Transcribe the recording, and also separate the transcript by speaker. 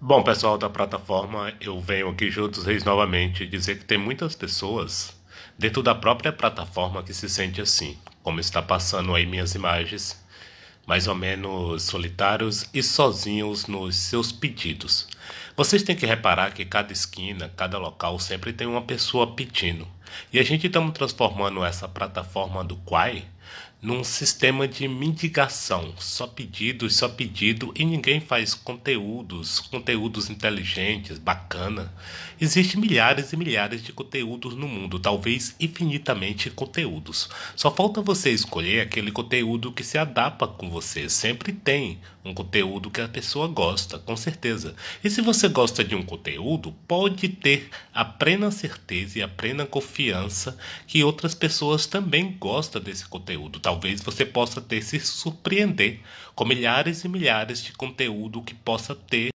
Speaker 1: Bom, pessoal da plataforma, eu venho aqui juntos Reis novamente dizer que tem muitas pessoas dentro da própria plataforma que se sente assim, como está passando aí minhas imagens, mais ou menos solitários e sozinhos nos seus pedidos. Vocês têm que reparar que cada esquina, cada local sempre tem uma pessoa pedindo. E a gente estamos transformando essa plataforma do Quai num sistema de mitigação, só pedido, só pedido e ninguém faz conteúdos, conteúdos inteligentes, bacana. Existem milhares e milhares de conteúdos no mundo, talvez infinitamente conteúdos. Só falta você escolher aquele conteúdo que se adapta com você. Sempre tem um conteúdo que a pessoa gosta, com certeza. E se você gosta de um conteúdo, pode ter a plena certeza e a plena confiança que outras pessoas também gostam desse conteúdo conteúdo. Talvez você possa ter se surpreender com milhares e milhares de conteúdo que possa ter